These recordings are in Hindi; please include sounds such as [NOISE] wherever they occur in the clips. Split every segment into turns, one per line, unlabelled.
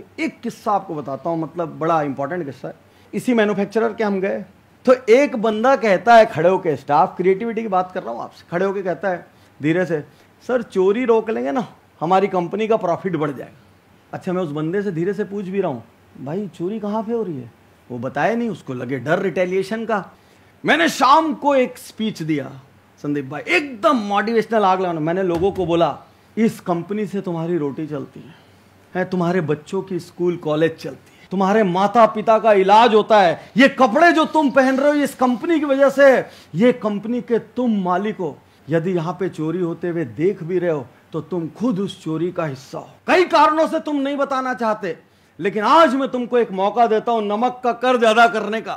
तो एक किस्सा आपको बताता हूँ मतलब बड़ा इंपॉर्टेंट किस्सा है इसी मैन्युफैक्चरर के हम गए तो एक बंदा कहता है खड़े होकर स्टाफ क्रिएटिविटी की बात कर रहा हूँ आपसे खड़े होकर कहता है धीरे से सर चोरी रोक लेंगे ना हमारी कंपनी का प्रॉफिट बढ़ जाएगा अच्छा मैं उस बंदे से धीरे से पूछ भी रहा हूँ भाई चोरी कहाँ पे हो रही है वो बताया नहीं उसको लगे डर रिटेलिएशन का मैंने शाम को एक स्पीच दिया संदीप भाई एकदम मोटिवेशनल आग लगाना मैंने लोगों को बोला इस कंपनी से तुम्हारी रोटी चलती है तुम्हारे बच्चों की स्कूल कॉलेज चलती है तुम्हारे माता पिता का इलाज होता है ये कपड़े जो तुम पहन रहे हो इस कंपनी की वजह से ये कंपनी के तुम मालिक हो यदि यहाँ पे चोरी होते हुए देख भी रहे हो तो तुम खुद उस चोरी का हिस्सा हो कई कारणों से तुम नहीं बताना चाहते लेकिन आज मैं तुमको एक मौका देता हूं नमक का कर्ज अदा करने का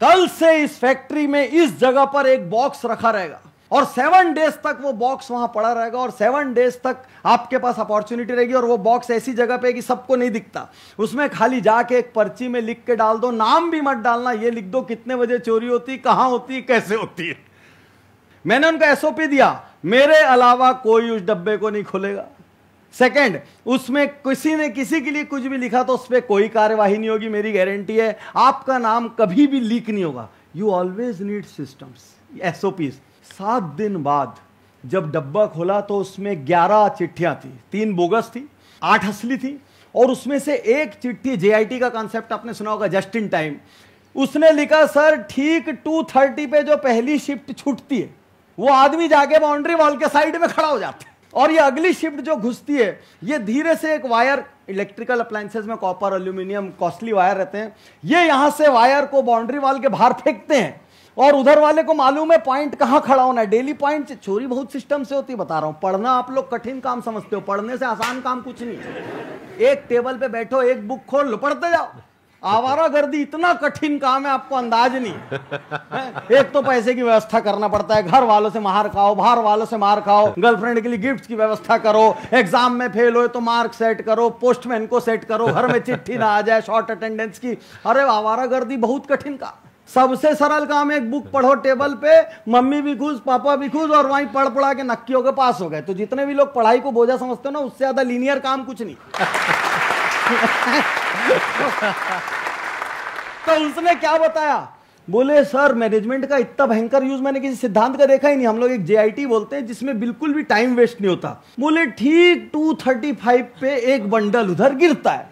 कल से इस फैक्ट्री में इस जगह पर एक बॉक्स रखा रहेगा और सेवन डेज तक वो बॉक्स वहां पड़ा रहेगा और सेवन डेज तक आपके पास अपॉर्चुनिटी रहेगी और वो बॉक्स ऐसी जगह पे कि सबको नहीं दिखता उसमें खाली जाके एक पर्ची में लिख के डाल दो नाम भी मत डालना ये लिख दो कितने बजे चोरी होती कहां होती कैसे होती है मैंने उनका एसओपी दिया मेरे अलावा कोई उस डब्बे को नहीं खोलेगा सेकेंड उसमें किसी ने किसी के लिए कुछ भी लिखा तो उस पर कोई कार्यवाही नहीं होगी मेरी गारंटी है आपका नाम कभी भी लीक नहीं होगा you always need systems SOPs सात दिन बाद जब डब्बा खोला तो उसमें ग्यारह चिट्ठियां थी तीन बोगस थी आठ असली थी और उसमें से एक चिट्ठी जेआईटी का कॉन्सेप्ट आपने सुना होगा जस्ट इन टाइम उसने लिखा सर ठीक टू थर्टी पे जो पहली शिफ्ट छूटती है वो आदमी जाके बाउंड्री वॉल के साइड में खड़ा हो जाता है और ये अगली शिफ्ट जो घुसती है ये धीरे से एक वायर इलेक्ट्रिकल अप्लायंसेज में कॉपर अल्यूमिनियम कॉस्टली वायर रहते हैं ये यहां से वायर को बाउंड्री वॉल के बाहर फेंकते हैं और उधर वाले को मालूम है पॉइंट कहाँ खड़ा होना है डेली पॉइंट चोरी बहुत सिस्टम से होती बता रहा हूँ पढ़ना आप लोग कठिन काम समझते हो पढ़ने से आसान काम कुछ नहीं एक टेबल पे बैठो एक बुक खोल लो पढ़ते जाओ आवारा गर्दी इतना कठिन काम है आपको अंदाज नहीं एक तो पैसे की व्यवस्था करना पड़ता है घर वालों से मार खाओ बाहर वालों से मार खाओ गर्लफ्रेंड के लिए गिफ्ट की व्यवस्था करो एग्जाम में फेल हो तो मार्क सेट करो पोस्टमैन को सेट करो घर में चिट्ठी ना आ जाए शॉर्ट अटेंडेंस की अरे आवारा गर्दी बहुत कठिन काम सबसे सरल काम एक बुक पढ़ो टेबल पे मम्मी भी खुश पापा भी खुश और वहीं पढ़ पढ़ा के नक्कियों के पास हो गए तो जितने भी लोग पढ़ाई को बोझा समझते हो ना उससे ज्यादा लीनियर काम कुछ नहीं [LAUGHS] तो उसने क्या बताया बोले सर मैनेजमेंट का इतना भयंकर यूज मैंने किसी सिद्धांत का देखा ही नहीं हम लोग एक जेआईटी बोलते हैं जिसमें बिल्कुल भी टाइम वेस्ट नहीं होता बोले ठीक 235 पे एक बंडल उधर गिरता है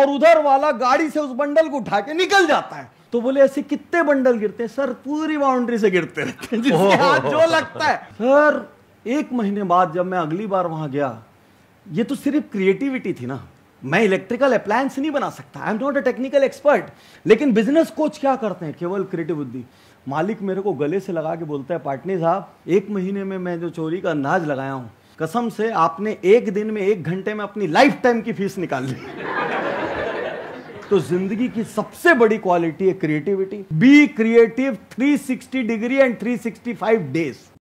और उधर वाला गाड़ी से उस बंडल को उठा के निकल जाता है तो बोले ऐसे कितने बंडल गिरते हैं सर पूरी बाउंड्री से गिरते रहते हैं जिसके हाथ जो लगता है सर एक महीने बाद जब मैं अगली बार वहां गया ये तो सिर्फ क्रिएटिविटी थी ना मैं इलेक्ट्रिकल अप्लायंस नहीं बना सकता I am not a technical expert लेकिन बिजनेस कोच क्या करते हैं केवल क्रिएटिव बुद्धि मालिक मेरे को गले से लगा के बोलता है पार्टनर साहब एक महीने में मैं जो चोरी का अंदाज लगाया हूँ कसम से आपने एक दिन में एक घंटे में अपनी लाइफ टाइम की फीस निकाल ली तो जिंदगी की सबसे बड़ी क्वालिटी है creativity be creative 360 degree and 365 days